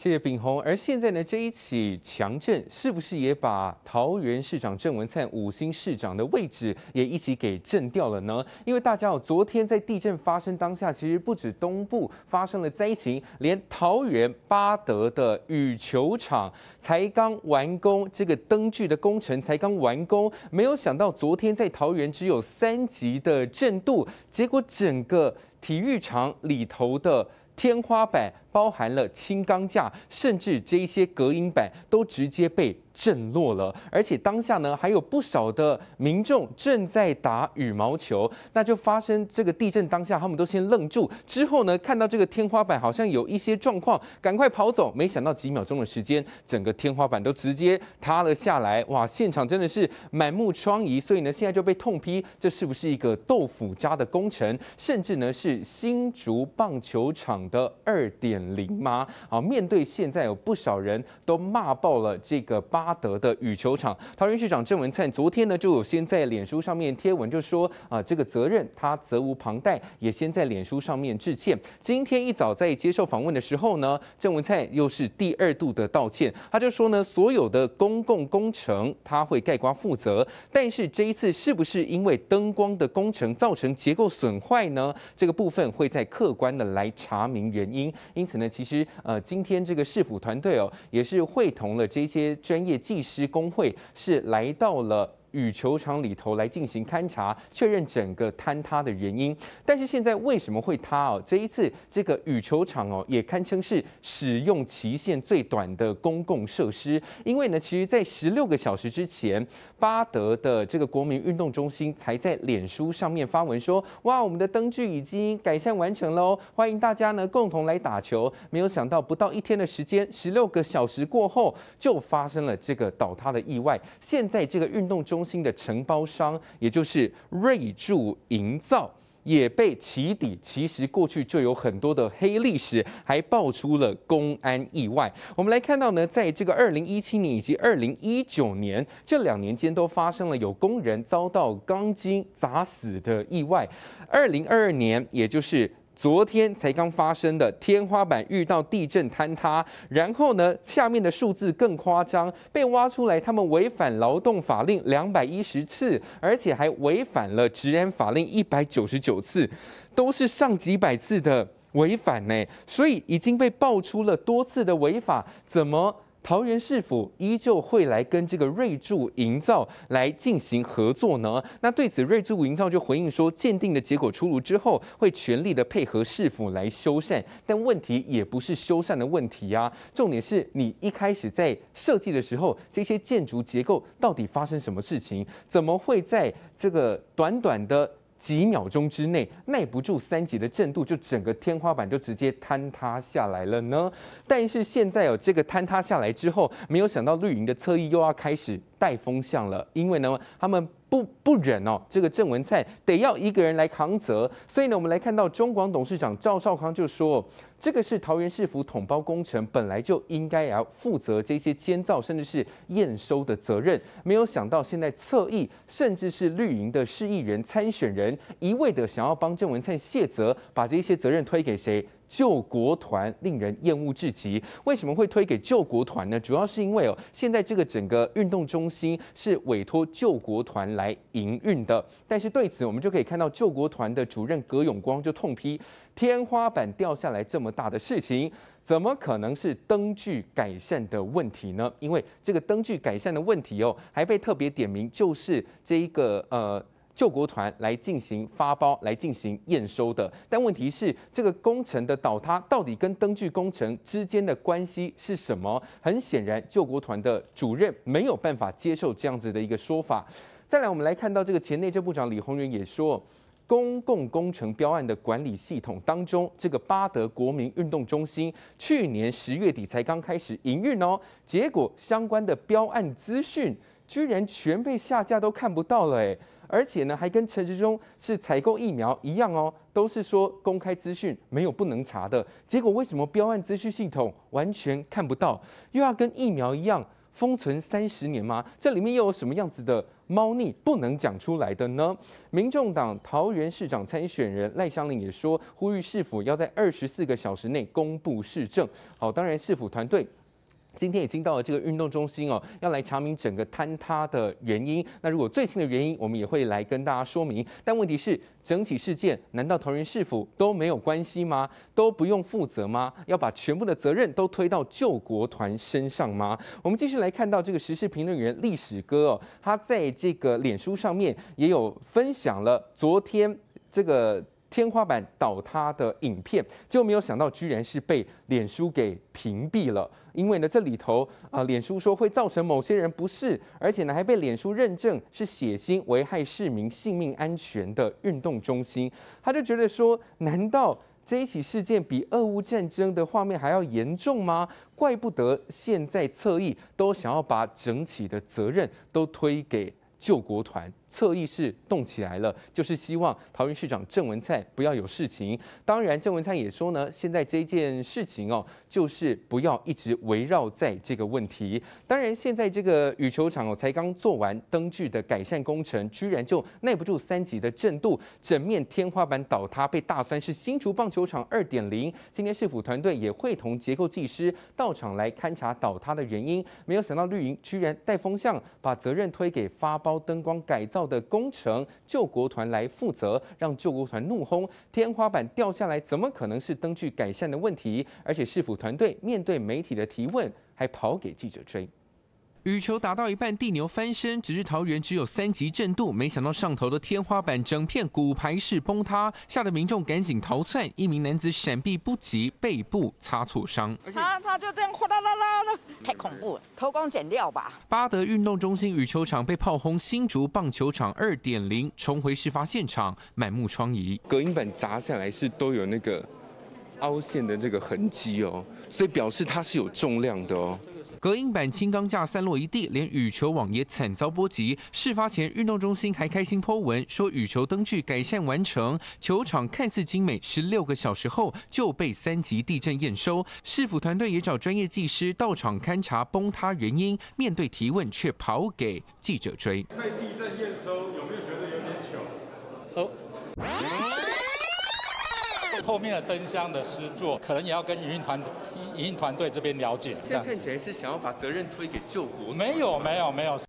谢谢炳宏。而现在呢，这一起强震是不是也把桃园市长郑文灿、五星市长的位置也一起给震掉了呢？因为大家哦，昨天在地震发生当下，其实不止东部发生了灾情，连桃园八德的羽球场才刚完工，这个灯具的工程才刚完工，没有想到昨天在桃园只有三级的震度，结果整个体育场里头的天花板。包含了轻钢架，甚至这一些隔音板都直接被震落了。而且当下呢，还有不少的民众正在打羽毛球，那就发生这个地震当下，他们都先愣住，之后呢，看到这个天花板好像有一些状况，赶快跑走。没想到几秒钟的时间，整个天花板都直接塌了下来。哇，现场真的是满目疮痍。所以呢，现在就被痛批，这是不是一个豆腐渣的工程，甚至呢，是新竹棒球场的二点。林吗？啊，面对现在有不少人都骂爆了这个巴德的羽球场，桃园市长郑文灿昨天呢就有先在脸书上面贴文，就说啊这个责任他责无旁贷，也先在脸书上面致歉。今天一早在接受访问的时候呢，郑文灿又是第二度的道歉，他就说呢所有的公共工程他会盖瓜负责，但是这一次是不是因为灯光的工程造成结构损坏呢？这个部分会在客观的来查明原因，因。此呢，其实呃，今天这个市府团队哦，也是会同了这些专业技师工会，是来到了。羽球场里头来进行勘查，确认整个坍塌的原因。但是现在为什么会塌哦？这一次这个羽球场哦，也堪称是使用期限最短的公共设施。因为呢，其实在十六个小时之前，巴德的这个国民运动中心才在脸书上面发文说：“哇，我们的灯具已经改善完成喽，欢迎大家呢共同来打球。”没有想到不到一天的时间，十六个小时过后就发生了这个倒塌的意外。现在这个运动中。中心的承包商，也就是瑞筑营造，也被起底。其实过去就有很多的黑历史，还爆出了公安意外。我们来看到呢，在这个二零一七年以及二零一九年这两年间，都发生了有工人遭到钢筋砸死的意外。二零二二年，也就是。昨天才刚发生的天花板遇到地震坍塌，然后呢，下面的数字更夸张，被挖出来，他们违反劳动法令两百一十次，而且还违反了职安法令一百九十九次，都是上几百次的违反呢，所以已经被爆出了多次的违法，怎么？桃园市府依旧会来跟这个瑞筑营造来进行合作呢。那对此，瑞筑营造就回应说，鉴定的结果出炉之后，会全力的配合市府来修缮。但问题也不是修缮的问题呀，重点是你一开始在设计的时候，这些建筑结构到底发生什么事情？怎么会在这个短短的？几秒钟之内耐不住三级的震度，就整个天花板就直接坍塌下来了呢。但是现在哦，这个坍塌下来之后，没有想到绿营的侧翼又要开始。带风向了，因为呢，他们不不忍哦，这个郑文灿得要一个人来扛责，所以呢，我们来看到中广董事长赵少康就说，这个是桃园市府统包工程，本来就应该要负责这些监造甚至是验收的责任，没有想到现在侧翼甚至是绿营的市议员参选人，一味的想要帮郑文灿卸责，把这些责任推给谁？救国团令人厌恶至极，为什么会推给救国团呢？主要是因为哦，现在这个整个运动中心是委托救国团来营运的。但是对此，我们就可以看到救国团的主任葛永光就痛批：天花板掉下来这么大的事情，怎么可能是灯具改善的问题呢？因为这个灯具改善的问题哦，还被特别点名，就是这一个呃。救国团来进行发包、来进行验收的，但问题是，这个工程的倒塌到底跟灯具工程之间的关系是什么？很显然，救国团的主任没有办法接受这样子的一个说法。再来，我们来看到这个前内政部长李鸿源也说，公共工程标案的管理系统当中，这个巴德国民运动中心去年十月底才刚开始营运哦，结果相关的标案资讯。居然全被下架都看不到了哎，而且呢还跟陈时中是采购疫苗一样哦，都是说公开资讯没有不能查的，结果为什么标案资讯系统完全看不到，又要跟疫苗一样封存三十年吗？这里面又有什么样子的猫腻不能讲出来的呢？民众党桃园市长参选人赖香林也说，呼吁市府要在二十四个小时内公布市政。好，当然市府团队。今天已经到了这个运动中心哦，要来查明整个坍塌的原因。那如果最新的原因，我们也会来跟大家说明。但问题是，整起事件难道桃园市否府都没有关系吗？都不用负责吗？要把全部的责任都推到救国团身上吗？我们继续来看到这个时事评论员历史哥哦，他在这个脸书上面也有分享了昨天这个。天花板倒塌的影片就没有想到，居然是被脸书给屏蔽了。因为呢，这里头啊，脸书说会造成某些人不适，而且呢，还被脸书认证是血腥、危害市民性命安全的运动中心。他就觉得说，难道这一起事件比俄乌战争的画面还要严重吗？怪不得现在侧翼都想要把整体的责任都推给救国团。侧翼是动起来了，就是希望桃园市长郑文灿不要有事情。当然，郑文灿也说呢，现在这一件事情哦，就是不要一直围绕在这个问题。当然，现在这个羽球场哦，才刚做完灯具的改善工程，居然就耐不住三级的震度，整面天花板倒塌，被大酸是新竹棒球场2.0。今天市府团队也会同结构技师到场来勘察倒塌的原因，没有想到绿营居然带风向，把责任推给发包灯光改造。的工程救国团来负责，让救国团怒轰天花板掉下来，怎么可能是灯具改善的问题？而且市府团队面对媒体的提问，还跑给记者追。羽球打到一半，地牛翻身，只是桃园只有三级震度，没想到上头的天花板整片骨牌式崩塌，吓得民众赶紧逃窜。一名男子闪避不及，背部擦挫伤。他他就这样哗啦啦啦的，太恐怖了，偷工减料吧。巴德运动中心羽球场被炮轰，新竹棒球场二点零重回事发现场，满目疮痍。隔音板砸下来是都有那个凹陷的这个痕迹哦，所以表示它是有重量的哦。隔音板、轻钢架散落一地，连羽球网也惨遭波及。事发前，运动中心还开心抛文说羽球灯具改善完成，球场看似精美。十六个小时后就被三级地震验收，市府团队也找专业技师到场勘查崩塌原因。面对提问，却跑给记者追。地震验收有没有觉得有点糗？后面的灯箱的诗作，可能也要跟营运团、营运团队这边了解。现在看起来是想要把责任推给救国，没有，没有，没有。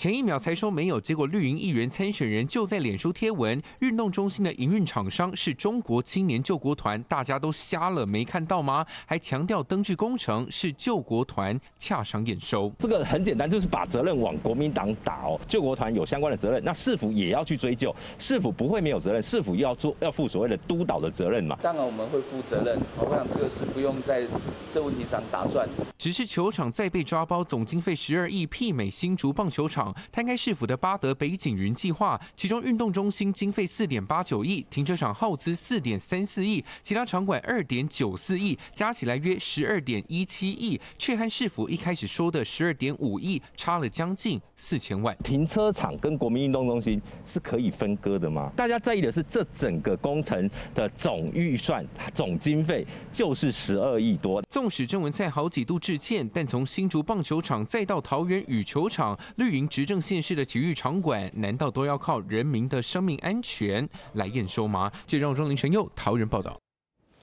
前一秒才说没有，结果绿营议员参选人就在脸书贴文，运动中心的营运厂商是中国青年救国团，大家都瞎了没看到吗？还强调灯具工程是救国团洽商验收，这个很简单，就是把责任往国民党打哦。救国团有相关的责任，那市府也要去追究，市府不会没有责任，市府要做要负所谓的督导的责任嘛？当然我们会负责任，我想这个是不用在这问题上打转。只是球场再被抓包，总经费十二亿，媲美新竹棒球场。摊开市府的巴德北景云计划，其中运动中心经费四点八九亿，停车场耗资四点三四亿，其他场馆二点九四亿，加起来约十二点一七亿，却和市府一开始说的十二点五亿差了将近四千万。停车场跟国民运动中心是可以分割的吗？大家在意的是这整个工程的总预算、总经费就是十二亿多。纵使郑文赛好几度致歉，但从新竹棒球场再到桃园羽球场、绿营执政县市的体育场馆，难道都要靠人民的生命安全来验收吗？记者庄林晨佑桃园报道。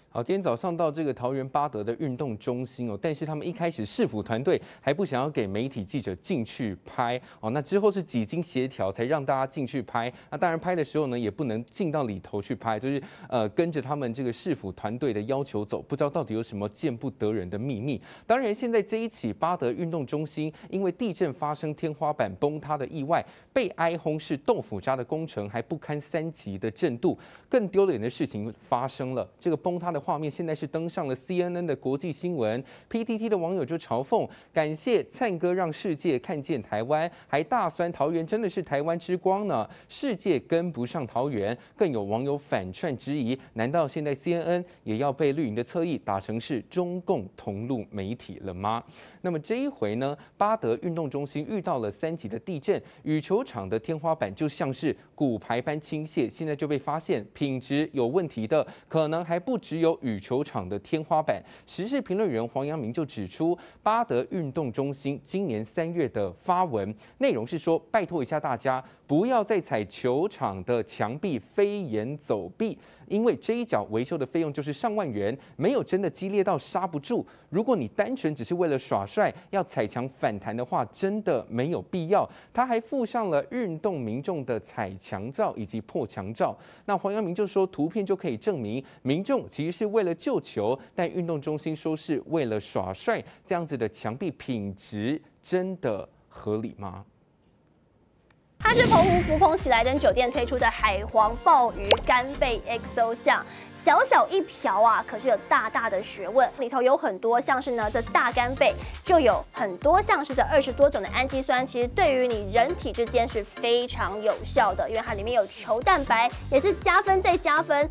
好，今天早上到这个桃园巴德的运动中心哦，但是他们一开始市府团队还不想要给媒体记者进去拍哦，那之后是几经协调才让大家进去拍。那当然拍的时候呢，也不能进到里头去拍，就是呃跟着他们这个市府团队的要求走。不知道到底有什么见不得人的秘密。当然，现在这一起巴德运动中心因为地震发生天花板崩塌的意外，被哀轰是豆腐渣的工程还不堪三级的震度，更丢脸的事情发生了，这个崩塌的。画面现在是登上了 C N N 的国际新闻，P T T 的网友就嘲讽，感谢灿哥让世界看见台湾，还大酸桃园真的是台湾之光呢，世界跟不上桃园。更有网友反串质疑，难道现在 C N N 也要被绿营的侧翼打成是中共同路媒体了吗？那么这一回呢，巴德运动中心遇到了三级的地震，羽球场的天花板就像是骨牌般倾泻，现在就被发现品质有问题的，可能还不只有。有羽球场的天花板，时事评论员黄阳明就指出，巴德运动中心今年三月的发文内容是说，拜托一下大家。不要再踩球场的墙壁飞檐走壁，因为这一脚维修的费用就是上万元，没有真的激烈到刹不住。如果你单纯只是为了耍帅，要踩墙反弹的话，真的没有必要。他还附上了运动民众的踩墙照以及破墙照。那黄阳明就说，图片就可以证明民众其实是为了救球，但运动中心说是为了耍帅，这样子的墙壁品质真的合理吗？它是澎湖浮空喜来登酒店推出的海皇鲍鱼干贝 XO 酱，小小一瓢啊，可是有大大的学问。里头有很多，像是呢这大干贝，就有很多像是这二十多种的氨基酸，其实对于你人体之间是非常有效的，因为它里面有球蛋白，也是加分再加分。